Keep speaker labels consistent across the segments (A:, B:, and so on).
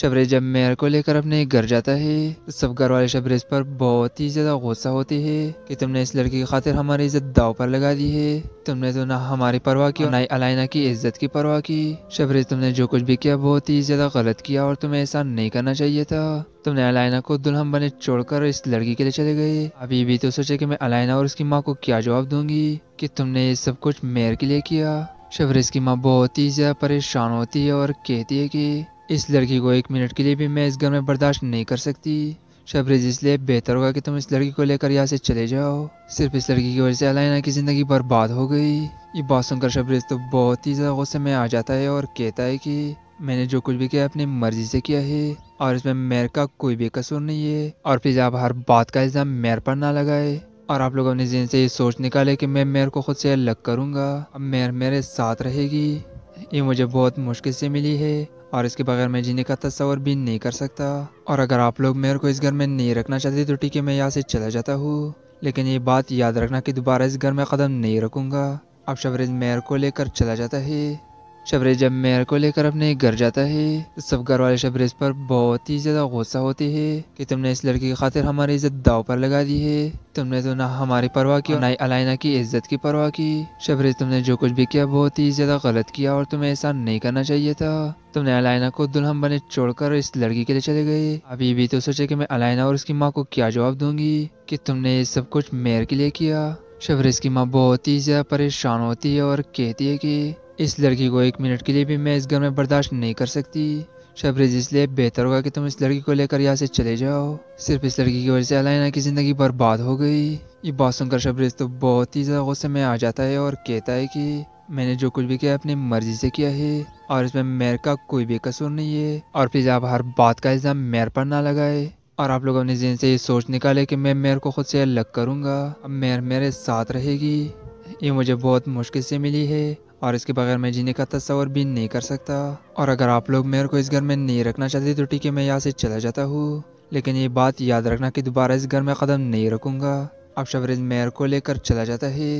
A: शबरेज जब मेयर को लेकर अपने घर जाता है तो सब घर वाले शबरेज पर बहुत ही ज्यादा गुस्सा होते हैं कि तुमने इस लड़की की खातिर हमारी इज्जत दाव पर लगा दी है तुमने तो ना हमारी परवाह की ना ही अलाइना की इज्जत की परवाह की शबरेज तुमने जो कुछ भी किया बहुत ही ज्यादा गलत किया और तुम्हें ऐसा नहीं करना चाहिए था तुमने अलाइना को दुल्हन बने छोड़कर इस लड़की के लिए चले गए अभी भी तो सोचे की मैं अलाइना और उसकी माँ को क्या जवाब दूंगी की तुमने ये सब कुछ मेयर के लिए किया शबरेज की माँ बहुत ही ज्यादा परेशान होती है और कहती है कि इस लड़की को एक मिनट के लिए भी मैं इस घर में बर्दाश्त नहीं कर सकती शबरेज इसलिए बेहतर होगा कि तुम इस लड़की को लेकर यहाँ से चले जाओ सिर्फ इस लड़की की वजह से अलाइना की ज़िंदगी बर्बाद हो गई ये बात सुनकर शबरेज तो बहुत ही ज़्यादा गुस्से में आ जाता है और कहता है कि मैंने जो कुछ भी किया अपनी मर्जी से किया है और इसमें मेयर का कोई भी कसूर नहीं है और प्लीज़ आप हर बात का इल्ज़ाम मेयर पर ना लगाए और आप लोग अपने जिन से ये सोच निकाले कि मैं मेयर को खुद से अलग करूंगा अब मेयर मेरे साथ रहेगी ये मुझे बहुत मुश्किल से मिली है और इसके बगैर मैं जीने का तस्वर भी नहीं कर सकता और अगर आप लोग मेरे को इस घर में नहीं रखना चाहते तो ठीक है मैं यहाँ से चला जाता हूँ लेकिन ये बात याद रखना कि दोबारा इस घर में कदम नहीं रखूंगा अब शबरीज मेयर को लेकर चला जाता है शबरेज जब मेयर को लेकर अपने घर जाता है तो सब घर वाले शबरेज पर बहुत ही ज्यादा गुस्सा होते हैं कि तुमने इस लड़की की खातिर हमारी इज्जत दाव पर लगा दी है तुमने तो ना हमारी परवाह की और ना ही अलाइना की इज्जत की परवाह की शबरेज तुमने जो कुछ भी किया बहुत ही ज्यादा गलत किया और तुम्हें ऐसा नहीं करना चाहिए था तुमने अलाइना को दुल्हन बने छोड़कर इस लड़की के लिए चले गए अभी भी तो सोचे की मैं अलाइना और उसकी माँ को क्या जवाब दूंगी की तुमने ये सब कुछ मेयर के लिए किया शबरेज की माँ बहुत ही ज्यादा परेशान होती है और कहती है कि इस लड़की को एक मिनट के लिए भी मैं इस घर में बर्दाश्त नहीं कर सकती शबरीज इसलिए बेहतर होगा कि तुम इस लड़की को लेकर यहाँ से चले जाओ सिर्फ इस लड़की की वजह से अलाइना की ज़िंदगी बर्बाद हो गई ये बात सुनकर शबरेज तो बहुत ही ज़्यादा गुस्से में आ जाता है और कहता है कि मैंने जो कुछ भी किया अपनी मर्जी से किया है और इसमें मेयर का कोई भी कसूर नहीं है और प्लीज़ आप हर बात का इल्ज़ाम मेयर पर ना लगाए और आप लोग अपने जिन से ये सोच निकाले कि मैं मेयर को खुद से अलग करूंगा अब मेयर मेरे साथ रहेगी ये मुझे बहुत मुश्किल से मिली है और इसके बगैर मैं जीने का तस्वर भी नहीं कर सकता और अगर आप लोग मेरे को इस घर में नहीं रखना चाहते तो ठीक है मैं यहाँ से चला जाता हूँ लेकिन ये बात याद रखना कि दोबारा इस घर में कदम नहीं रखूंगा अब शबरीज मेयर को लेकर चला जाता है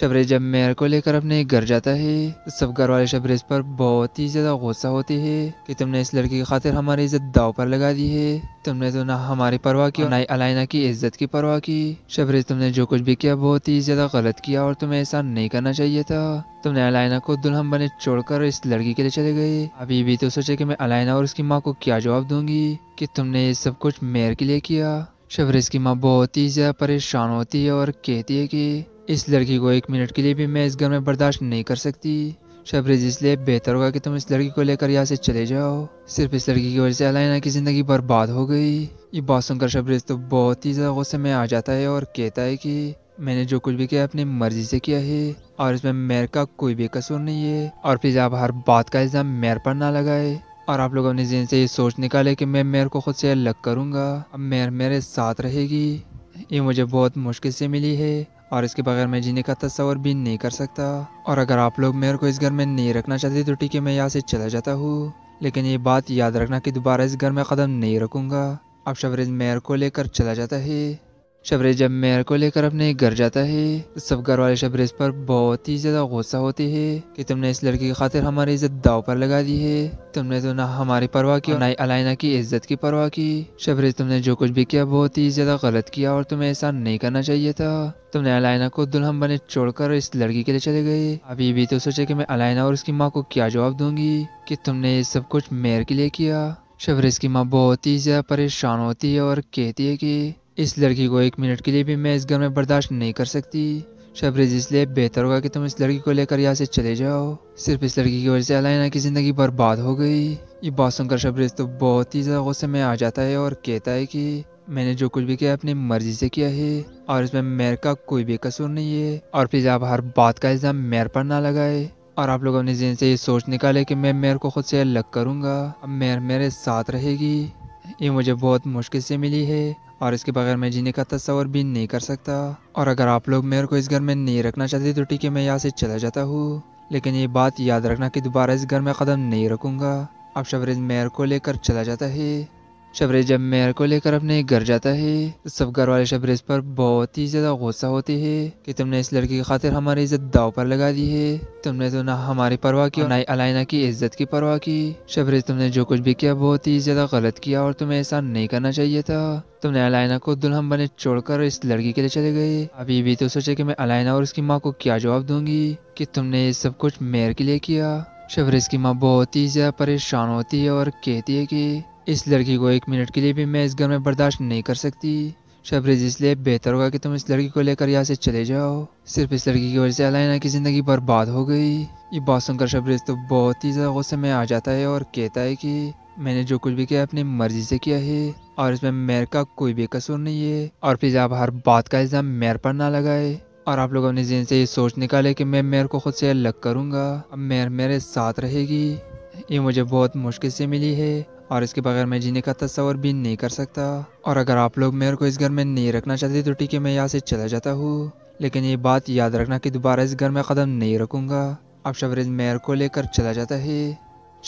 A: शबरेज जब मेयर को लेकर अपने घर जाता है सब घर वाले शबरेज पर बहुत ही ज्यादा गुस्सा होते हैं कि तुमने इस लड़की की खातिर हमारी इज्जत दाव पर लगा दी है तुमने तो ना हमारी परवाह की ना अलाइना की इज्जत की परवाह की शबरेज तुमने जो कुछ भी किया बहुत ही ज्यादा गलत किया और तुम्हें ऐसा नहीं करना चाहिए था तुमने अलाइना को दुल्हन बने छोड़कर इस लड़की के लिए चले गए अभी भी तो सोचे कि मैं अलाइना और उसकी माँ को क्या जवाब दूंगी कि तुमने ये सब कुछ मेयर के लिए किया शबरेज की माँ बहुत ही ज्यादा परेशान होती है और कहती है कि इस लड़की को एक मिनट के लिए भी मैं इस घर में बर्दाश्त नहीं कर सकती शबरीज इसलिए बेहतर होगा कि तुम इस लड़की को लेकर यहाँ से चले जाओ सिर्फ इस लड़की की वजह से अलाइना की ज़िंदगी बर्बाद हो गई ये बात सुनकर शबरीज तो बहुत ही ज़्यादा गुस्से में आ जाता है और कहता है कि मैंने जो कुछ भी किया अपनी मर्जी से किया है और इसमें मेर का कोई भी कसूर नहीं है और प्लीज़ आप हर बात का इल्ज़ाम मेर पर ना लगाए और आप लोग अपने जिन से ये सोच निकाले कि मैं मेर को खुद से अलग करूँगा अब मेर मेरे साथ रहेगी ये मुझे बहुत मुश्किल से मिली है और इसके बगैर मैं जीने का तस्वर भी नहीं कर सकता और अगर आप लोग मेरे को इस घर में नहीं रखना चाहते तो ठीक है मैं यहाँ से चला जाता हूँ लेकिन ये बात याद रखना कि दोबारा इस घर में कदम नहीं रखूंगा अब शबरीज मेयर को लेकर चला जाता है शबरेज जब मेयर को लेकर अपने घर जाता है तो सब घर वाले शबरेज पर बहुत ही ज्यादा गुस्सा होते हैं कि तुमने इस लड़की की खातिर हमारी इज्जत दाव पर लगा दी है तुमने तो ना हमारी परवाह की ना ही अलाइना की इज्जत की परवाह की शबरेज तुमने जो कुछ भी किया बहुत ही ज्यादा गलत किया और तुम्हें ऐसा नहीं करना चाहिए था तुमने अलाइना को दुल्हन बने छोड़कर इस लड़की के लिए चले गए अभी भी तो सोचे कि मैं अलाइना और उसकी माँ को क्या जवाब दूंगी कि तुमने ये सब कुछ मेयर के लिए किया शबरेज की माँ बहुत ही ज्यादा परेशान होती है और कहती है कि इस लड़की को एक मिनट के लिए भी मैं इस घर में बर्दाश्त नहीं कर सकती शबरेज इसलिए बेहतर होगा कि तुम इस लड़की को लेकर यहाँ से चले जाओ सिर्फ इस लड़की की वजह से अलाइना की ज़िंदगी बर्बाद हो गई ये बात सुनकर शबरेज तो बहुत ही ज़्यादा गुस्से में आ जाता है और कहता है कि मैंने जो कुछ भी किया अपनी मर्जी से किया है और इसमें मेयर का कोई भी कसूर नहीं है और प्लीज़ आप हर बात का इल्ज़ाम मेयर पर ना लगाए और आप लोग अपने जिन से ये सोच निकाले कि मैं मेयर को खुद से अलग करूँगा अब मेर मेरे साथ रहेगी ये मुझे बहुत मुश्किल से मिली है और इसके बगैर मैं जीने का तस्वर भी नहीं कर सकता और अगर आप लोग मेरे को इस घर में नहीं रखना चाहते तो ठीक है मैं यहाँ से चला जाता हूँ लेकिन ये बात याद रखना कि दोबारा इस घर में कदम नहीं रखूंगा अब शबरीज मेयर को लेकर चला जाता है शबरेज जब मेयर को लेकर अपने घर जाता है सब घर वाले शबरेज पर बहुत ही ज्यादा गुस्सा होते है कि तुमने इस लड़की की खातिर हमारी इज्जत दाव पर लगा दी है तुमने तो ना हमारी परवाह की और ना अलाइना की इज्जत की परवाह की शबरेज तुमने जो कुछ भी किया बहुत ही ज्यादा गलत किया और तुम्हें ऐसा नहीं करना चाहिए था तुमने अलाइना को दुल्हन बने छोड़कर इस लड़की के लिए चले गए अभी भी तो सोचे कि मैं अलाइना और उसकी माँ को क्या जवाब दूंगी कि तुमने ये सब कुछ मेयर के लिए किया शबरेज की माँ बहुत ही ज्यादा परेशान होती है और कहती है कि इस लड़की को एक मिनट के लिए भी मैं इस घर में बर्दाश्त नहीं कर सकती शबरेज इसलिए बेहतर होगा कि तुम इस लड़की को लेकर यहाँ से चले जाओ सिर्फ इस लड़की की वजह से अलाइना की ज़िंदगी बर्बाद हो गई ये बात सुनकर शबरेज तो बहुत ही ज़्यादा गुस्से में आ जाता है और कहता है कि मैंने जो कुछ भी किया अपनी मर्जी से किया है और इसमें मेयर का कोई भी कसूर नहीं है और प्लीज़ आप हर बात का इल्ज़ाम मेयर पर ना लगाए और आप लोग अपने जिन से ये सोच निकाले कि मैं मेयर को खुद से अलग करूँगा अब मेयर मेरे साथ रहेगी ये मुझे बहुत मुश्किल से मिली है और इसके बगैर मैं जीने का तस्वर भी नहीं कर सकता और अगर आप लोग मेरे को इस घर में नहीं रखना चाहते तो ठीक है मैं यहाँ से चला जाता हूँ लेकिन ये बात याद रखना कि दोबारा इस घर में कदम नहीं रखूँगा अब शबरीज मेयर को लेकर चला जाता है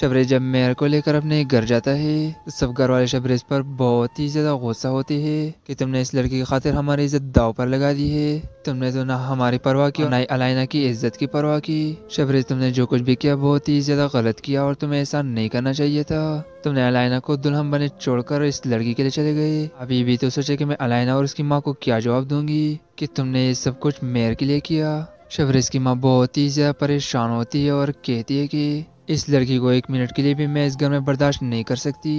A: शबरेज जब मेयर को लेकर अपने घर जाता है सब घर वाले शबरेज पर बहुत ही ज्यादा गुस्सा होते है कि तुमने इस लड़की की खातिर हमारी इज्जत दाव पर लगा दी है तुमने तो ना हमारी परवाह की और ना अलाइना की इज्जत की परवाह की शबरेज तुमने जो कुछ भी किया बहुत ही ज्यादा गलत किया और तुम्हें ऐसा नहीं करना चाहिए था तुमने अलाइना को दुल्हन बने छोड़कर इस लड़की के लिए चले गए अभी भी तो सोचे कि मैं अलाइना और उसकी माँ को क्या जवाब दूंगी कि तुमने ये सब कुछ मेयर के लिए किया शबरेज की माँ बहुत ही ज्यादा परेशान होती है और कहती है कि इस लड़की को एक मिनट के लिए भी मैं इस घर में बर्दाश्त नहीं कर सकती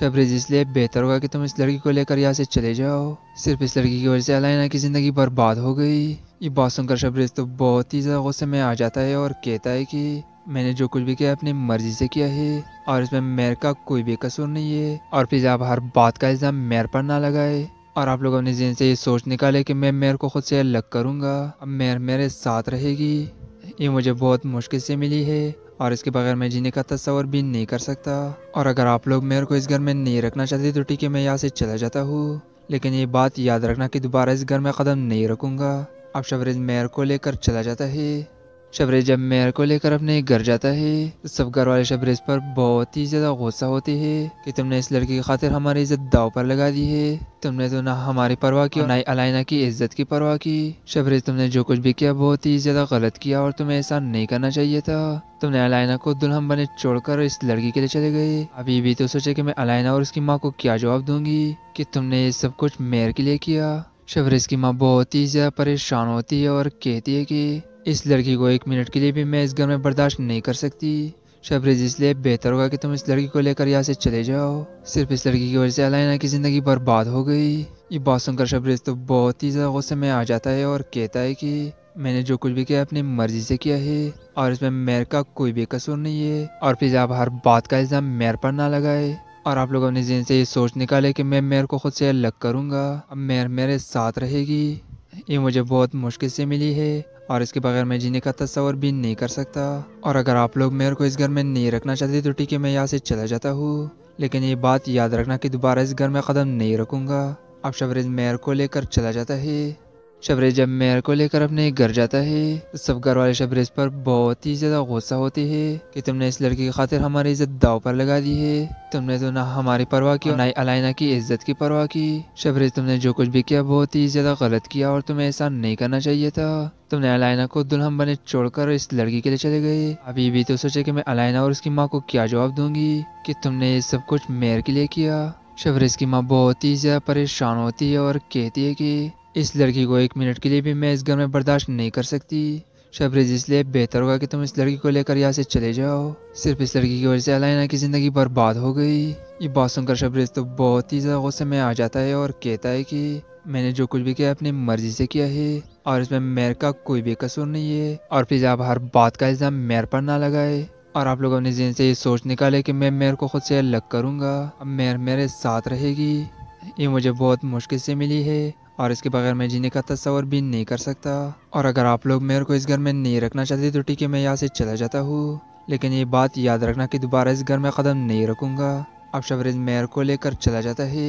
A: शबरीज इसलिए बेहतर होगा कि तुम इस लड़की को लेकर यहाँ से चले जाओ सिर्फ इस लड़की की वजह से अलाइना की ज़िंदगी बर्बाद हो गई ये बात सुनकर शबरेज तो बहुत ही ज़्यादा गुस्से में आ जाता है और कहता है कि मैंने जो कुछ भी किया अपनी मर्जी से किया है और इसमें मेयर का कोई भी कसूर नहीं है और प्लीज़ आप हर बात का इल्ज़ाम मेयर पर ना लगाए और आप लोग अपने जिन से ये सोच निकाले कि मैं मेयर को खुद से अलग करूँगा अब मेयर मेरे साथ रहेगी ये मुझे बहुत मुश्किल से मिली है और इसके बगैर मैं जीने का तस्वर भी नहीं कर सकता और अगर आप लोग मेरे को इस घर में नहीं रखना चाहते तो ठीक है मैं यहाँ से चला जाता हूँ लेकिन ये बात याद रखना कि दोबारा इस घर में कदम नहीं रखूंगा अब शबरीज मेयर को लेकर चला जाता है शबरेज जब मेयर को लेकर अपने घर जाता है तो सब घर वाले शबरेज पर बहुत ही ज्यादा गुस्सा होते हैं कि तुमने इस लड़की की खातिर हमारी इज्जत दाव पर लगा दी है तुमने तो ना हमारी परवाह की और ना ही अलाइना की इज्जत की परवाह की शबरेज तुमने जो कुछ भी किया बहुत ही ज्यादा गलत किया और तुम्हें ऐसा नहीं करना चाहिए था तुमने अलाइना को दुल्हन बने छोड़कर इस लड़की के लिए चले गए अभी भी तो सोचे की मैं अलाइना और उसकी माँ को क्या जवाब दूंगी की तुमने ये सब कुछ मेयर के लिए किया शबरेज की माँ बहुत ही ज्यादा परेशान होती है और कहती है कि इस लड़की को एक मिनट के लिए भी मैं इस घर में बर्दाश्त नहीं कर सकती शबरीज इसलिए बेहतर होगा कि तुम इस लड़की को लेकर यहाँ से चले जाओ सिर्फ इस लड़की की वजह से अलाइना की ज़िंदगी बर्बाद हो गई ये बात सुनकर शबरेज तो बहुत ही ज़्यादा गुस्से में आ जाता है और कहता है कि मैंने जो कुछ भी किया अपनी मर्जी से किया है और इसमें मेयर का कोई भी कसूर नहीं है और फिर आप हर बात का इल्ज़ाम मेयर पर ना लगाए और आप लोग अपने जिन से ये सोच निकाले कि मैं मेयर को खुद से अलग करूँगा अब मेयर मेरे साथ रहेगी ये मुझे बहुत मुश्किल से मिली है और इसके बगैर मैं जीने का तस्वर भी नहीं कर सकता और अगर आप लोग मेरे को इस घर में नहीं रखना चाहते तो ठीक है मैं यहाँ से चला जाता हूँ लेकिन ये बात याद रखना कि दोबारा इस घर में कदम नहीं रखूंगा अब शबरीज मेयर को लेकर चला जाता है शबरेज जब मेयर को लेकर अपने घर जाता है तो सब घर वाले शबरेज पर बहुत ही ज्यादा गुस्सा होते हैं कि तुमने इस लड़की की खातिर हमारी इज्जत दाव पर लगा दी है तुमने तो ना हमारी परवाह की और ना ही अलाइना की इज्जत की परवाह की शबरेज तुमने जो कुछ भी किया बहुत ही ज्यादा गलत किया और तुम्हें ऐसा नहीं करना चाहिए था तुमने अलाइना को दुल्हन बने छोड़कर इस लड़की के लिए चले गए अभी भी तो सोचे की मैं अलाइना और उसकी माँ को क्या जवाब दूंगी की तुमने ये सब कुछ मेयर के लिए किया शबरेज की माँ बहुत ही ज्यादा परेशान होती है और कहती है कि इस लड़की को एक मिनट के लिए भी मैं इस घर में बर्दाश्त नहीं कर सकती शबरीज इसलिए बेहतर होगा कि तुम इस लड़की को लेकर यहाँ से चले जाओ सिर्फ इस लड़की की वजह से अलाइना की ज़िंदगी बर्बाद हो गई ये बात सुनकर शबरेज तो बहुत ही ज़्यादा गुस्से में आ जाता है और कहता है कि मैंने जो कुछ भी किया अपनी मर्जी से किया है और इसमें मेयर का कोई भी कसूर नहीं है और प्लीज़ आप हर बात का इल्ज़ाम मेयर पर ना लगाए और आप लोग अपने जिन से ये सोच निकाले कि मैं मेयर को खुद से अलग करूँगा अब मेयर मेरे साथ रहेगी ये मुझे बहुत मुश्किल से मिली है और इसके बगैर मैं जीने का तस्वर भी नहीं कर सकता और अगर आप लोग मेरे को इस घर में नहीं रखना चाहते तो ठीक है मैं यहाँ से चला जाता हूँ लेकिन ये बात याद रखना कि दोबारा इस घर में कदम नहीं रखूंगा अब शबरेज मेयर को लेकर चला जाता है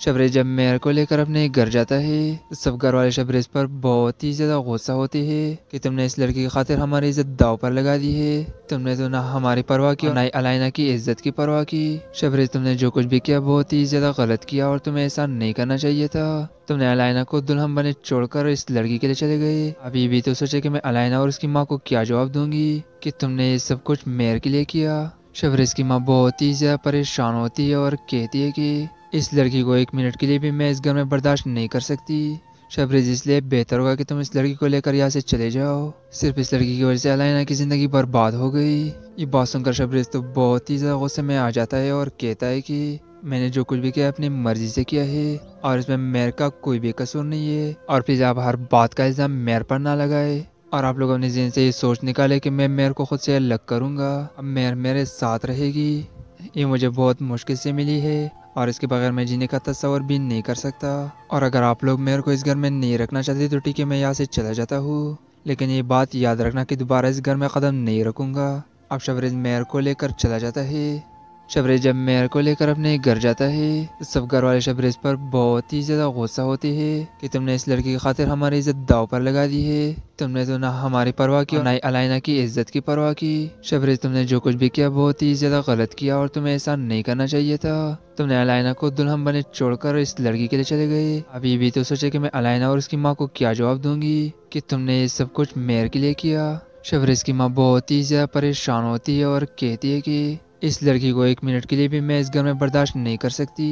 A: शबरेज जब मेयर को लेकर अपने घर जाता है सब घर वाले शबरेज पर बहुत ही ज्यादा गुस्सा होते हैं कि तुमने इस लड़की की खातिर हमारी इज्जत दाव पर लगा दी है तुमने तो ना हमारी परवाह की और ना अलाइना की इज्जत की परवाह की शबरेज तुमने जो कुछ भी किया बहुत ही ज्यादा गलत किया और तुम्हें ऐसा नहीं करना चाहिए था तुमने अलाइना को दुल्हन बने छोड़कर इस लड़की के लिए चले गए अभी भी तो सोचे की मैं अलाइना और उसकी माँ को क्या जवाब दूंगी की तुमने ये सब कुछ मेयर के लिए किया शबरेज की माँ बहुत ही ज्यादा परेशान होती है और कहती है कि इस लड़की को एक मिनट के लिए भी मैं इस घर में बर्दाश्त नहीं कर सकती शबरीज इसलिए बेहतर होगा कि तुम इस लड़की को लेकर यहाँ से चले जाओ सिर्फ इस लड़की की वजह से अलाइना की ज़िंदगी बर्बाद हो गई ये बात सुनकर शबरेज तो बहुत ही ज़्यादा गुस्से में आ जाता है और कहता है कि मैंने जो कुछ भी किया अपनी मर्जी से किया है और इसमें मेयर का कोई भी कसूर नहीं है और प्लीज़ आप हर बात का इल्ज़ाम मेयर पर ना लगाए और आप लोग अपने जिन से ये सोच निकाले कि मैं मेयर को खुद से अलग करूंगा अब मेयर मेरे साथ रहेगी ये मुझे बहुत मुश्किल से मिली है और इसके बगैर मैं जीने का तस्वर भी नहीं कर सकता और अगर आप लोग मेरे को इस घर में नहीं रखना चाहते तो ठीक है मैं यहाँ से चला जाता हूँ लेकिन ये बात याद रखना कि दोबारा इस घर में कदम नहीं रखूंगा अब शबरीज मेयर को लेकर चला जाता है शबरेज जब मेयर को लेकर अपने घर जाता है सब घर वाले शबरेज पर बहुत ही ज्यादा गुस्सा होते हैं कि तुमने इस लड़की की खातिर हमारी इज्जत दाव पर लगा दी है तुमने तो ना हमारी परवाह की और ना अलाइना की इज्जत की परवाह की शबरेज तुमने जो कुछ भी किया बहुत ही ज्यादा गलत किया और तुम्हें ऐसा नहीं करना चाहिए था तुमने अलाइना को दुल्हन बने छोड़कर इस लड़की के लिए चले गए अभी भी तो सोचे की मैं अलाइना और उसकी माँ को क्या जवाब दूंगी की तुमने ये सब कुछ मेयर के लिए किया शबरेज की माँ बहुत ही ज़्यादा परेशान होती है और कहती है की इस लड़की को एक मिनट के लिए भी मैं इस घर में बर्दाश्त नहीं कर सकती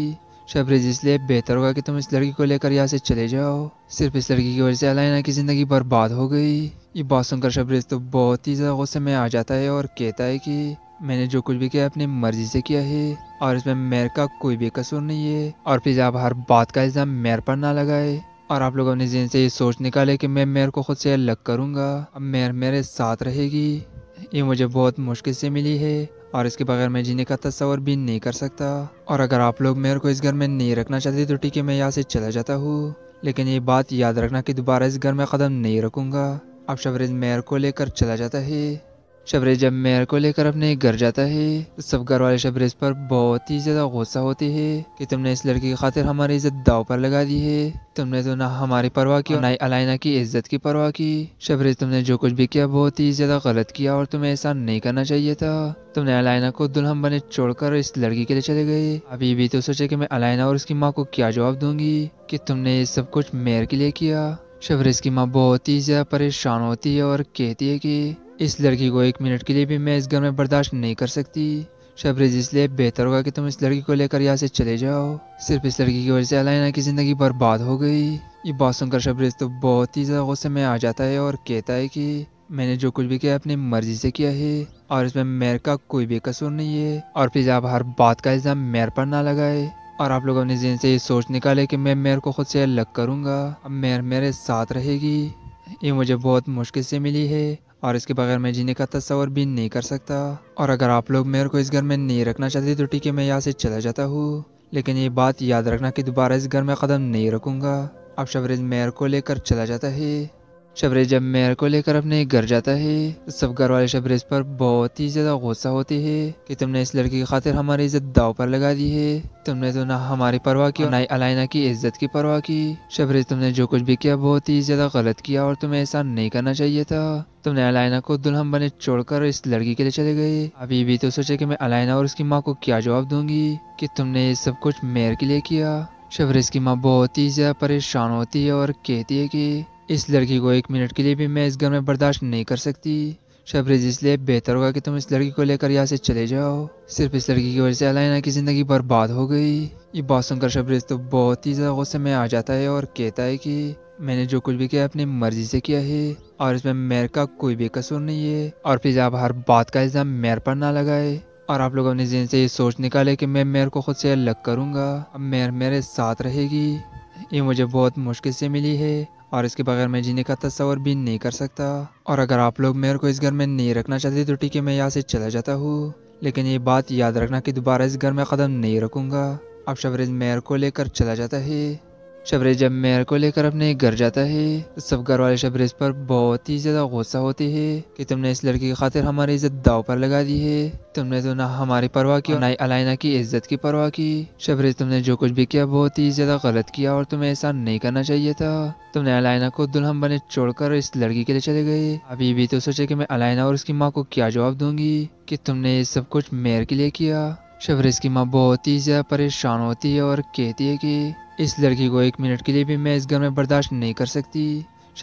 A: शबरीज इसलिए बेहतर होगा कि तुम इस लड़की को लेकर यहाँ से चले जाओ सिर्फ इस लड़की की वजह से अलाइना की ज़िंदगी बर्बाद हो गई ये बात सुनकर शबरेज तो बहुत ही ज़्यादा गुस्से में आ जाता है और कहता है कि मैंने जो कुछ भी किया अपनी मर्जी से किया है और इसमें मेयर का कोई भी कसूर नहीं है और फिर आप हर बात का इल्ज़ाम मेयर पर ना लगाए और आप लोगों ने जिन से ये सोच निकाले कि मैं मेयर को खुद से अलग करूंगा अब मेयर मेरे साथ रहेगी ये मुझे बहुत मुश्किल से मिली है और इसके बगैर मैं जीने का तस्वर भी नहीं कर सकता और अगर आप लोग मेरे को इस घर में नहीं रखना चाहते तो ठीक है मैं यहाँ से चला जाता हूँ लेकिन ये बात याद रखना कि दोबारा इस घर में कदम नहीं रखूंगा अब शबरीज मेयर को लेकर चला जाता है शबरेज जब मेयर को लेकर अपने घर जाता है तो सब घर वाले शबरेज पर बहुत ही ज्यादा गुस्सा होते हैं कि तुमने इस लड़की की खातिर हमारी इज्जत दाव पर लगा दी है तुमने तो ना हमारी परवाह की और ना अलाइना की इज्जत की परवाह की शबरेज तुमने जो कुछ भी किया बहुत ही ज्यादा गलत किया और तुम्हें ऐसा नहीं करना चाहिए था तुमने अलाइना को दुल्हन बने छोड़कर इस लड़की के लिए चले गए अभी भी तो सोचे की मैं अलाइना और उसकी माँ को क्या जवाब दूंगी की तुमने ये सब कुछ मेयर के लिए किया शबरेज की माँ बहुत ही ज्यादा परेशान होती है और कहती है कि इस लड़की को एक मिनट के लिए भी मैं इस घर में बर्दाश्त नहीं कर सकती शबरीज इसलिए बेहतर होगा कि तुम इस लड़की को लेकर यहाँ से चले जाओ सिर्फ इस लड़की की वजह से अलाइना की ज़िंदगी बर्बाद हो गई ये बात सुनकर शबरेज तो बहुत ही ज़्यादा गुस्से में आ जाता है और कहता है कि मैंने जो कुछ भी किया अपनी मर्जी से किया है और इसमें मेयर का कोई भी कसूर नहीं है और प्लीज़ आप हर बात का इल्ज़ाम मेयर पर ना लगाए और आप लोग अपने जिन से ये सोच निकाले कि मैं मेयर को खुद से अलग करूंगा अब मेयर मेरे साथ रहेगी ये मुझे बहुत मुश्किल से मिली है और इसके बगैर मैं जीने का तस्वर भी नहीं कर सकता और अगर आप लोग मेरे को इस घर में नहीं रखना चाहते तो ठीक है मैं यहाँ से चला जाता हूँ लेकिन ये बात याद रखना कि दोबारा इस घर में कदम नहीं रखूंगा अब शबरेज मेयर को लेकर चला जाता है शबरेज जब मेयर को लेकर अपने घर जाता है सब घर वाले शबरेज पर बहुत ही ज्यादा गुस्सा होते हैं कि तुमने इस लड़की की खातिर हमारी इज्जत दाव पर लगा दी है तुमने तो ना हमारी परवाह की और ना अलाइना की इज्जत की परवाह की शबरेज तुमने जो कुछ भी किया बहुत ही ज्यादा गलत किया और तुम्हें ऐसा नहीं करना चाहिए था तुमने अलाइना को दुल्हन बने छोड़कर इस लड़की के लिए चले गए अभी भी तो सोचे की मैं अलाइना और उसकी माँ को क्या जवाब दूंगी की तुमने ये सब कुछ मेयर के लिए किया शबरेज की माँ बहुत ही ज्यादा परेशान होती है और कहती है कि इस लड़की को एक मिनट के लिए भी मैं इस घर में बर्दाश्त नहीं कर सकती शबरीज इसलिए बेहतर होगा कि तुम इस लड़की को लेकर यहाँ से चले जाओ सिर्फ इस लड़की की वजह से अलाइना की ज़िंदगी बर्बाद हो गई ये बात सुनकर शबरेज तो बहुत ही ज़्यादा गुस्से में आ जाता है और कहता है कि मैंने जो कुछ भी किया अपनी मर्जी से किया है और इसमें मेयर का कोई भी कसूर नहीं है और प्लीज़ आप हर बात का इल्ज़ाम मेयर पर ना लगाए और आप लोग अपने जिन से ये सोच निकाले कि मैं मेयर को खुद से अलग करूंगा अब मेयर मेरे साथ रहेगी ये मुझे बहुत मुश्किल से मिली है और इसके बगैर मैं जीने का तस्वर भी नहीं कर सकता और अगर आप लोग मेरे को इस घर में नहीं रखना चाहते तो ठीक है मैं यहाँ से चला जाता हूँ लेकिन ये बात याद रखना कि दोबारा इस घर में कदम नहीं रखूंगा अब शबरेज मेयर को लेकर चला जाता है शबरेज जब मेयर को लेकर अपने घर जाता है सब घर वाले शबरेज पर बहुत ही ज्यादा गुस्सा होते हैं कि तुमने इस लड़की की खातिर हमारी इज्जत दाव पर लगा दी है तुमने तो ना हमारी परवाह की और ना अलाइना की इज्जत की परवाह की शबरेज तुमने जो कुछ भी किया बहुत ही ज्यादा गलत किया और तुम्हें ऐसा नहीं करना चाहिए था तुमने अलाइना को दुल्हन बने छोड़कर इस लड़की के लिए चले गए अभी भी तो सोचे की मैं अलाइना और उसकी माँ को क्या जवाब दूंगी कि तुमने ये सब कुछ मेयर के लिए किया शबरीज की माँ बहुत ही ज़्यादा परेशान होती है और कहती है कि इस लड़की को एक मिनट के लिए भी मैं इस घर में बर्दाश्त नहीं कर सकती